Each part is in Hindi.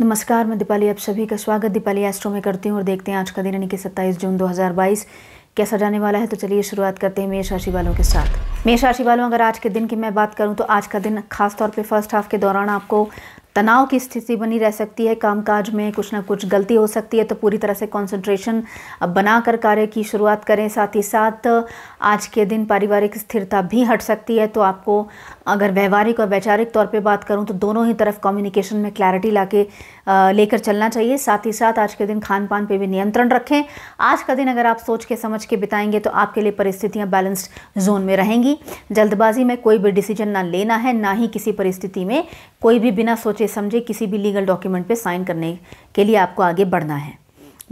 नमस्कार मैं दीपाली आप सभी का स्वागत दीपाली एस्ट्रो में करती हूँ और देखते हैं आज का दिन यानी कि 27 जून 2022 कैसा जाने वाला है तो चलिए शुरुआत करते हैं मेष राशि वालों के साथ मेष राशि वालों अगर आज के दिन की मैं बात करूँ तो आज का दिन खासतौर पर फर्स्ट हाफ के दौरान आपको तनाव की स्थिति बनी रह सकती है कामकाज में कुछ ना कुछ गलती हो सकती है तो पूरी तरह से कंसंट्रेशन बनाकर कार्य की शुरुआत करें साथ ही साथ आज के दिन पारिवारिक स्थिरता भी हट सकती है तो आपको अगर व्यवहारिक और वैचारिक तौर पे बात करूं तो दोनों ही तरफ कम्युनिकेशन में क्लैरिटी लाके लेकर चलना चाहिए साथ ही साथ आज के दिन खान पान पर भी नियंत्रण रखें आज का दिन अगर आप सोच के समझ के बिताएंगे तो आपके लिए परिस्थितियाँ बैलेंस्ड जोन में रहेंगी जल्दबाजी में कोई भी डिसीजन ना लेना है ना ही किसी परिस्थिति में कोई भी बिना सोचे समझे किसी भी लीगल डॉक्यूमेंट पर साइन करने के लिए आपको आगे बढ़ना है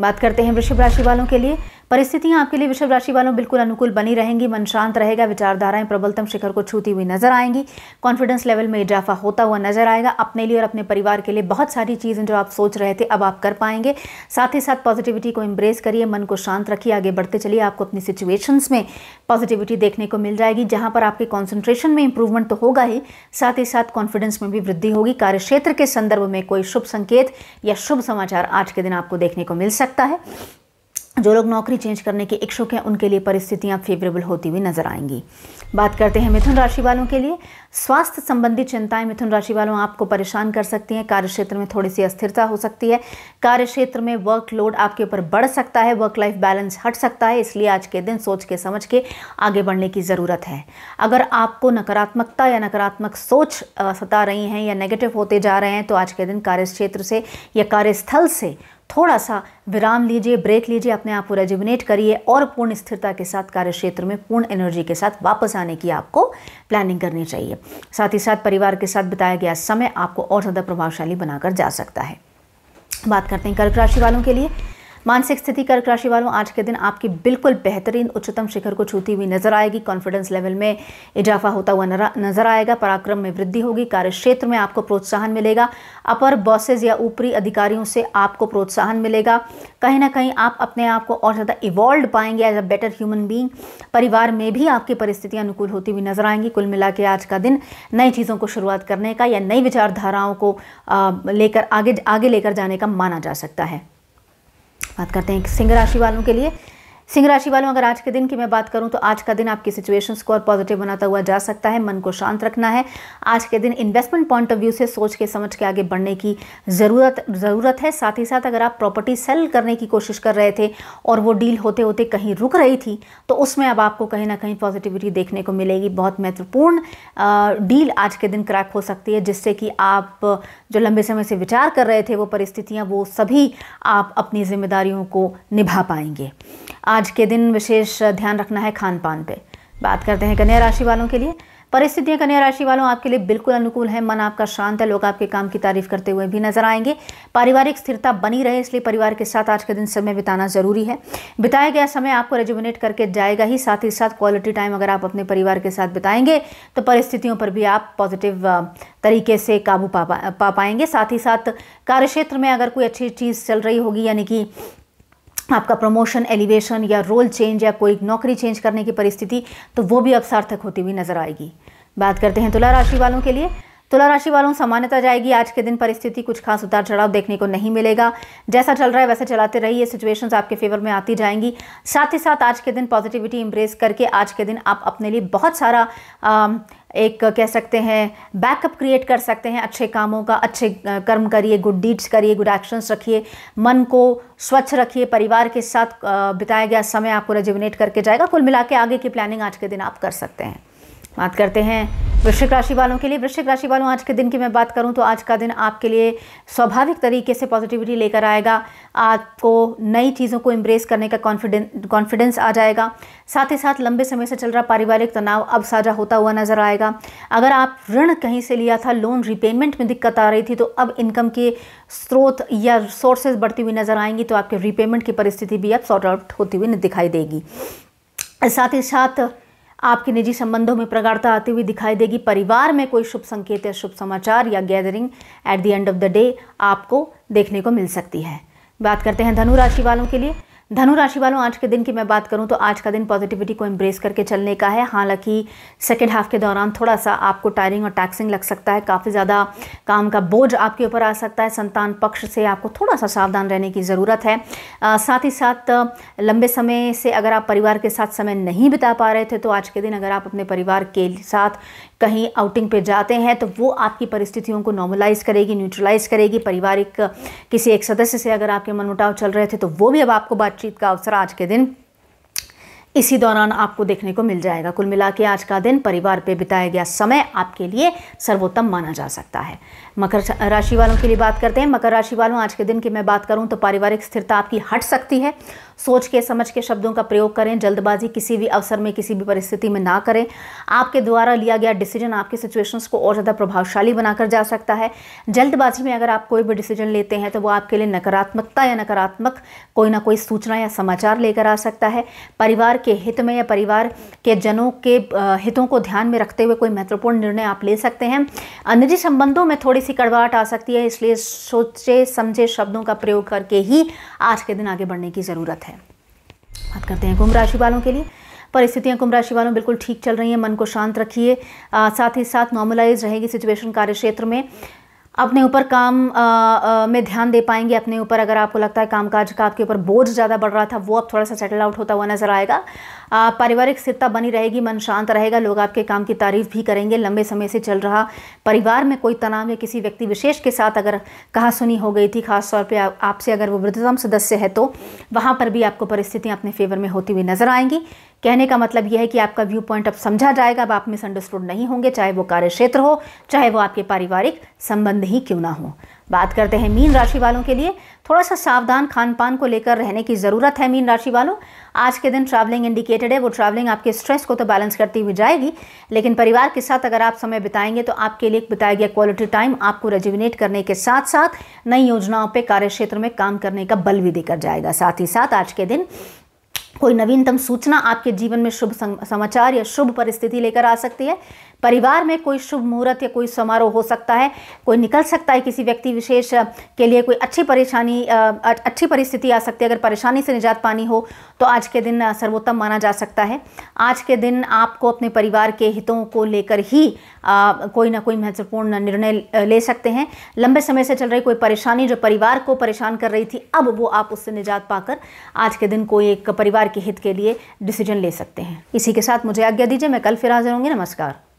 बात करते हैं वृषभ राशि वालों के लिए परिस्थितियां आपके लिए विषभ राशि वालों बिल्कुल अनुकूल बनी रहेंगी मन शांत रहेगा विचारधाराएं प्रबलतम शिखर को छूती हुई नजर आएंगी कॉन्फिडेंस लेवल में इजाफा होता हुआ नजर आएगा अपने लिए और अपने परिवार के लिए बहुत सारी चीज़ें जो आप सोच रहे थे अब आप कर पाएंगे साथ ही साथ पॉजिटिविटी को इम्ब्रेस करिए मन को शांत रखिए आगे बढ़ते चलिए आपको अपनी सिचुएशंस में पॉजिटिविटी देखने को मिल जाएगी जहाँ पर आपके कॉन्सेंट्रेशन में इंप्रूवमेंट तो होगा ही साथ ही साथ कॉन्फिडेंस में भी वृद्धि होगी कार्यक्षेत्र के संदर्भ में कोई शुभ संकेत या शुभ समाचार आज के दिन आपको देखने को मिल सकता है जो लोग नौकरी चेंज करने के इच्छुक हैं उनके लिए परिस्थितियां फेवरेबल होती हुई नजर आएंगी बात करते हैं मिथुन राशि वालों के लिए स्वास्थ्य संबंधी चिंताएं मिथुन राशि वालों आपको परेशान कर सकती हैं कार्य क्षेत्र में थोड़ी सी अस्थिरता हो सकती है कार्य क्षेत्र में वर्कलोड आपके ऊपर बढ़ सकता है वर्क लाइफ बैलेंस हट सकता है इसलिए आज के दिन सोच के समझ के आगे बढ़ने की ज़रूरत है अगर आपको नकारात्मकता या नकारात्मक सोच सता रही हैं या नेगेटिव होते जा रहे हैं तो आज के दिन कार्यक्षेत्र से या कार्यस्थल से थोड़ा सा विराम लीजिए ब्रेक लीजिए अपने आप को रेजिमिनेट करिए और पूर्ण स्थिरता के साथ कार्य क्षेत्र में पूर्ण एनर्जी के साथ वापस आने की आपको प्लानिंग करनी चाहिए साथ ही साथ परिवार के साथ बिताया गया समय आपको और ज़्यादा प्रभावशाली बनाकर जा सकता है बात करते हैं कर्क राशि वालों के लिए मानसिक स्थिति कर्क राशि वालों आज के दिन आपकी बिल्कुल बेहतरीन उच्चतम शिखर को छूती हुई नजर आएगी कॉन्फिडेंस लेवल में इजाफा होता हुआ नजर आएगा पराक्रम में वृद्धि होगी कार्य क्षेत्र में आपको प्रोत्साहन मिलेगा अपर बॉसेज या ऊपरी अधिकारियों से आपको प्रोत्साहन मिलेगा कहीं ना कहीं आप अपने आप को और ज़्यादा इवॉल्व पाएंगे as a better human being परिवार में भी आपकी परिस्थितियाँ अनुकूल होती हुई नजर आएंगी कुल मिला के आज का दिन नई चीज़ों को शुरुआत करने का या नई विचारधाराओं को लेकर आगे आगे लेकर जाने का माना जा सकता है बात करते हैं सिंह राशि वालों के लिए सिंह राशि वालों अगर आज के दिन की मैं बात करूं तो आज का दिन आपकी सिचुएशंस को और पॉजिटिव बनाता हुआ जा सकता है मन को शांत रखना है आज के दिन इन्वेस्टमेंट पॉइंट ऑफ व्यू से सोच के समझ के आगे बढ़ने की ज़रूरत ज़रूरत है साथ ही साथ अगर आप प्रॉपर्टी सेल करने की कोशिश कर रहे थे और वो डील होते होते कहीं रुक रही थी तो उसमें अब आपको कहीं ना कहीं पॉजिटिविटी देखने को मिलेगी बहुत महत्वपूर्ण डील आज के दिन क्रैक हो सकती है जिससे कि आप जो लंबे समय से विचार कर रहे थे वो परिस्थितियाँ वो सभी आप अपनी जिम्मेदारियों को निभा पाएंगे आज के दिन विशेष ध्यान रखना है खान पान पे बात करते हैं कन्या राशि वालों के लिए परिस्थितियां कन्या राशि वालों आपके लिए बिल्कुल अनुकूल है मन आपका शांत है लोग आपके काम की तारीफ करते हुए भी नजर आएंगे पारिवारिक स्थिरता बनी रहे इसलिए परिवार के साथ आज के दिन समय बिताना जरूरी है बिताया गया समय आपको रेजुमिनेट करके जाएगा ही साथ ही साथ क्वालिटी टाइम अगर आप अपने परिवार के साथ बिताएंगे तो परिस्थितियों पर भी आप पॉजिटिव तरीके से काबू पा पा पाएंगे साथ ही साथ कार्यक्षेत्र में अगर कोई अच्छी चीज़ चल रही होगी यानी कि आपका प्रमोशन एलिवेशन या रोल चेंज या कोई नौकरी चेंज करने की परिस्थिति तो वो भी अब सार्थक होती हुई नजर आएगी बात करते हैं तुला राशि वालों के लिए तुला राशि वालों सामान्यता जाएगी आज के दिन परिस्थिति कुछ खास उतार चढ़ाव देखने को नहीं मिलेगा जैसा चल रहा है वैसे चलाते रहिए सिचुएशंस आपके फेवर में आती जाएंगी साथ ही साथ आज के दिन पॉजिटिविटी इम्प्रेस करके आज के दिन आप अपने लिए बहुत सारा आ, एक कह सकते हैं बैकअप क्रिएट कर सकते हैं अच्छे कामों का अच्छे कर्म करिए गुड डीड्स करिए गुड एक्शंस रखिए मन को स्वच्छ रखिए परिवार के साथ बिताया गया समय आपको रेजिवनेट करके जाएगा कुल मिला के आगे की प्लानिंग आज के दिन आप कर सकते हैं बात करते हैं वृश्चिक राशि वालों के लिए वृश्चिक राशि वालों आज के दिन की मैं बात करूं तो आज का दिन आपके लिए स्वाभाविक तरीके से पॉजिटिविटी लेकर आएगा आपको नई चीज़ों को इम्ब्रेस करने का कॉन्फिडेंस कॉन्फिडेंस आ जाएगा साथ ही साथ लंबे समय से चल रहा पारिवारिक तनाव अब साझा होता हुआ नजर आएगा अगर आप ऋण कहीं से लिया था लोन रिपेमेंट में दिक्कत आ रही थी तो अब इनकम के स्रोत या सोर्सेज बढ़ती हुई नजर आएंगी तो आपके रिपेमेंट की परिस्थिति भी अब सॉर्ट आउट होती हुई दिखाई देगी साथ ही साथ आपके निजी संबंधों में प्रगाढ़ता आती हुई दिखाई देगी परिवार में कोई शुभ संकेत या शुभ समाचार या gathering at the end of the day आपको देखने को मिल सकती है बात करते हैं धनु राशि वालों के लिए धनु राशि वालों आज के दिन की मैं बात करूं तो आज का दिन पॉजिटिविटी को एम्ब्रेस करके चलने का है हालांकि सेकेंड हाफ के दौरान थोड़ा सा आपको टायरिंग और टैक्सिंग लग सकता है काफ़ी ज़्यादा काम का बोझ आपके ऊपर आ सकता है संतान पक्ष से आपको थोड़ा सा सावधान रहने की ज़रूरत है आ, साथ ही साथ लंबे समय से अगर आप परिवार के साथ समय नहीं बिता पा रहे थे तो आज के दिन अगर आप अपने परिवार के साथ कहीं आउटिंग पे जाते हैं तो वो आपकी परिस्थितियों को नॉर्मलाइज करेगी न्यूट्रलाइज करेगी पारिवारिक किसी एक सदस्य से अगर आपके मनमुटाव चल रहे थे तो वो भी अब आपको बात बातचीत का अवसर आज के दिन इसी दौरान आपको देखने को मिल जाएगा कुल मिला के आज का दिन परिवार पे बिताया गया समय आपके लिए सर्वोत्तम माना जा सकता है मकर राशि वालों के लिए बात करते हैं मकर राशि वालों आज के दिन की मैं बात करूं तो पारिवारिक स्थिरता आपकी हट सकती है सोच के समझ के शब्दों का प्रयोग करें जल्दबाजी किसी भी अवसर में किसी भी परिस्थिति में ना करें आपके द्वारा लिया गया डिसीजन आपके सिचुएशंस को और ज़्यादा प्रभावशाली बनाकर जा सकता है जल्दबाजी में अगर आप कोई भी डिसीजन लेते हैं तो वो आपके लिए नकारात्मकता या नकारात्मक कोई ना कोई सूचना या समाचार लेकर आ सकता है परिवार के हित में या परिवार के जनों के हितों को ध्यान में रखते हुए कोई महत्वपूर्ण निर्णय आप ले सकते हैं निजी संबंधों में थोड़ी सी कड़वाहट आ सकती है इसलिए सोचे समझे शब्दों का प्रयोग करके ही आज के दिन आगे बढ़ने की ज़रूरत है बात करते हैं कुंभ राशि वालों के लिए परिस्थितियां कुंभ राशि वालों बिल्कुल ठीक चल रही हैं मन को शांत रखिए साथ ही साथ नॉर्मलाइज रहेगी सिचुएशन कार्य क्षेत्र में अपने ऊपर काम आ, आ, में ध्यान दे पाएंगे अपने ऊपर अगर आपको लगता है कामकाज का आपके ऊपर बोझ ज़्यादा बढ़ रहा था वो अब थोड़ा सा सेटल आउट होता हुआ नज़र आएगा पारिवारिक स्थिरता बनी रहेगी मन शांत रहेगा लोग आपके काम की तारीफ भी करेंगे लंबे समय से चल रहा परिवार में कोई तनाव या किसी व्यक्ति विशेष के साथ अगर सुनी हो गई थी खासतौर पर आपसे अगर वो वृद्धतम सदस्य है तो वहाँ पर भी आपको परिस्थितियाँ अपने फेवर में होती हुई नज़र आएंगी कहने का मतलब यह है कि आपका व्यू पॉइंट अब समझा जाएगा अब आप मिसअंडरस्टूड नहीं होंगे चाहे वो कार्य क्षेत्र हो चाहे वो आपके पारिवारिक संबंध ही क्यों ना हो बात करते हैं मीन राशि वालों के लिए थोड़ा सा सावधान खान पान को लेकर रहने की ज़रूरत है मीन राशि वालों आज के दिन ट्रैवलिंग इंडिकेटेड है वो ट्रैवलिंग आपके स्ट्रेस को तो बैलेंस करती हुई जाएगी लेकिन परिवार के साथ अगर आप समय बिताएंगे तो आपके लिए बिताया गया क्वालिटी टाइम आपको रेजिविनेट करने के साथ साथ नई योजनाओं पर कार्य में काम करने का बल भी देकर जाएगा साथ ही साथ आज के दिन कोई नवीनतम सूचना आपके जीवन में शुभ समाचार या शुभ परिस्थिति लेकर आ सकती है परिवार में कोई शुभ मुहूर्त या कोई समारोह हो सकता है कोई निकल सकता है किसी व्यक्ति विशेष के लिए कोई अच्छी परेशानी अच्छी परिस्थिति आ सकती है अगर परेशानी से निजात पानी हो तो आज के दिन सर्वोत्तम माना जा सकता है आज के दिन आपको अपने परिवार के हितों को लेकर ही आ, कोई ना कोई महत्वपूर्ण निर्णय ले सकते हैं लंबे समय से चल रही कोई परेशानी जो परिवार को परेशान कर रही थी अब वो आप उससे निजात पाकर आज के दिन कोई एक परिवार के हित के लिए डिसीजन ले सकते हैं इसी के साथ मुझे आज्ञा दीजिए मैं कल फिर हाजिर होंगी नमस्कार